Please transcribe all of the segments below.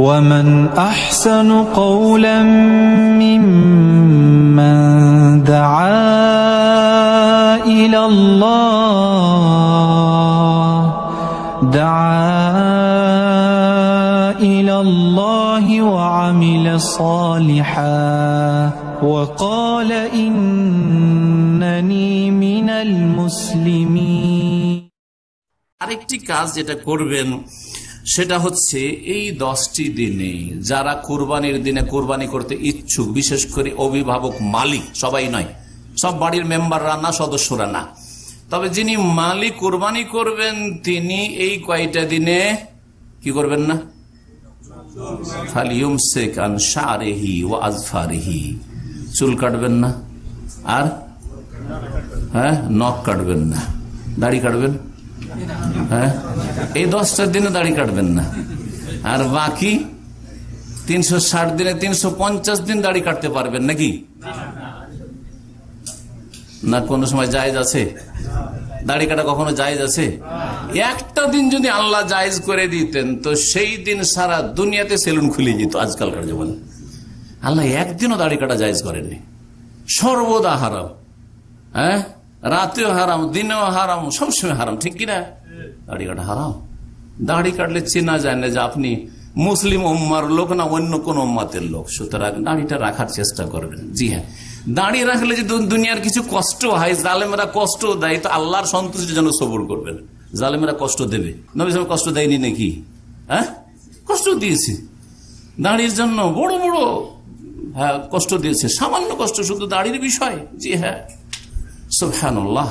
ومن أحسن قولا ممن دعا إلى الله دعا إلى الله وعمل صالحا وقال إنني من المسلمين আরেকটি কাজ যেটা করবেন সেটা হচ্ছে এই দশটি দিনে যারা কোরবানির দিনে কোরবানি করতে ইচ্ছুক বিশেষ করে অভিভাবক মালিক সবাই নয় সব বাড়ির মেম্বাররা না সদস্যরা না তবে যিনি মালিক কোরবানি করবেন তিনি এই কয়টা দিনে কি করবেন না সারেহি চুল কাটবেন না আর হ্যাঁ নখ কাটবেন না দাড়ি কাটবেন হ্যাঁ এই দশটা দিনে দাড়ি কাটবেন না আর বাকি তিনশো ষাট দিনে তিনশো পঞ্চাশ দিন দাড়ি কাটতে পারবেন নাকি না কোনো সময় জায়জ আছে দাড়ি কাটা কখনো জায়জ আছে একটা দিন যদি আল্লাহ জায়জ করে দিতেন তো সেই দিন সারা দুনিয়াতে সেলুন খুলে যেত আজকালকার জীবনে আল্লাহ একদিনও দাড়ি কাটা জায়জ করেনি সর্বদা হারাও হ্যাঁ রাতেও হারাম দিনেও হারাম সবসময় হারাম ঠিক কিনা দাড়ি কাটা হারাম দাড়ি কাটলে চেনা যায় না যে আপনি মুসলিম উম্মার লোক না অন্য কোন উম্মাতের লোক সুতরাং দাড়িটা রাখার চেষ্টা করবেন জি হ্যাঁ দাঁড়িয়ে রাখলে যে দুনিয়ার কিছু কষ্ট হয় জালেমেরা কষ্ট দেয় তো আল্লাহর সন্তুষ্টির জন্য সবর করবেন জালেমেরা কষ্ট দেবে নবী সাহেব কষ্ট দেয়নি নাকি হ্যাঁ কষ্ট দিয়েছে দাঁড়ির জন্য বড় বড় হ্যাঁ কষ্ট দিয়েছে সামান্য কষ্ট শুধু দাঁড়ির বিষয় জি হ্যাঁ সুফানুল্লাহ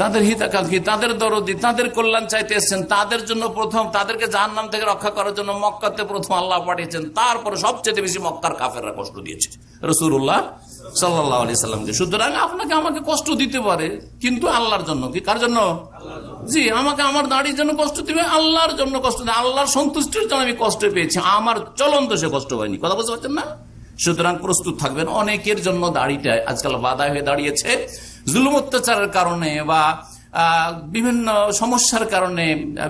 তাদের হিতাকাঙ্ক্ষী তাদের দরদি তাদের কল্যাণ চাইতে এসছেন তাদের জন্য প্রথম তাদেরকে যার নাম থেকে রক্ষা করার জন্য মক্কাতে প্রথম আল্লাহ পাঠিয়েছেন তারপরে সবচেয়ে বেশি মক্কার কাফেররা কষ্ট দিয়েছে রসুল্লাহ সাল্লাহ সুতরাং আপনাকে আমাকে কষ্ট দিতে পারে কিন্তু আল্লাহর জন্য কি কার জন্য জি আমাকে আমার দাড়ির জন্য কষ্ট দিবে আল্লাহর জন্য কষ্ট সন্তুষ্টির জন্য আমি কষ্ট পেয়েছি আমার চলন্ত সে কষ্ট হয়নি কথা পারছেন না সুতরাং প্রস্তুত থাকবেন অনেকের জন্য দাড়িটা আজকাল বাধা হয়ে দাঁড়িয়েছে জুলুম অত্যাচারের কারণে বা বিভিন্ন সমস্যার কারণে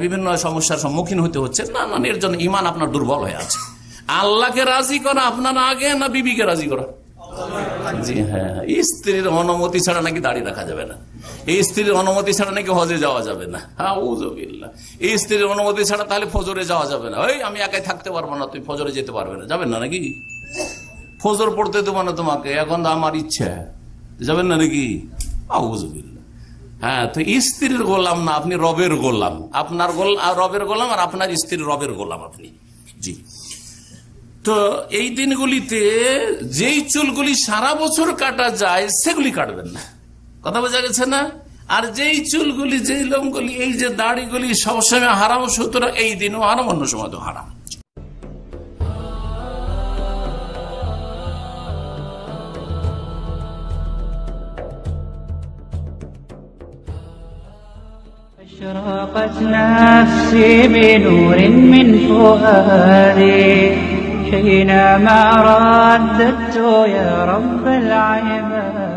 বিভিন্ন সমস্যার সম্মুখীন হতে হচ্ছে না না এর জন্য ইমান আপনার দুর্বল হয়ে আছে আল্লাহকে রাজি করা আপনার আগে না বিবিকে রাজি করা জি হ্যাঁ, হ্যাঁ। স্ত্রীর অনুমতি ছাড়া নাকি দাঁড়িয়ে রাখা যাবে না এই স্ত্রীর অনুমতি ছাড়া নাকি হজে যাওয়া যাবে না হ্যাঁ এই স্ত্রীর অনুমতি ছাড়া তাহলে ফজরে যাওয়া যাবে না ওই আমি একাই থাকতে পারবো না তুমি ফজরে যেতে পারবে না যাবেন না নাকি ফজর পড়তে দেবো না তোমাকে এখন আমার ইচ্ছা যাবেন না নাকি হ্যাঁ তো স্ত্রীর গোলাম না আপনি রবের গোলাম আপনার রবের গোলাম আর আপনার স্ত্রীর রবের গোলাম আপনি জি তো এই দিনগুলিতে যেই চুলগুলি সারা বছর কাটা যায় সেগুলি কাটবেন না কথা বোঝা গেছে না আর যেই চুলগুলি যেই লোমগুলি এই যে দাড়িগুলি সবসময় হারাম সুতরাং এই দিনও হারাম অন্য সময় তো হারাম اشراقت نفسي بنور من فؤادي حينما رددت يا رب العباد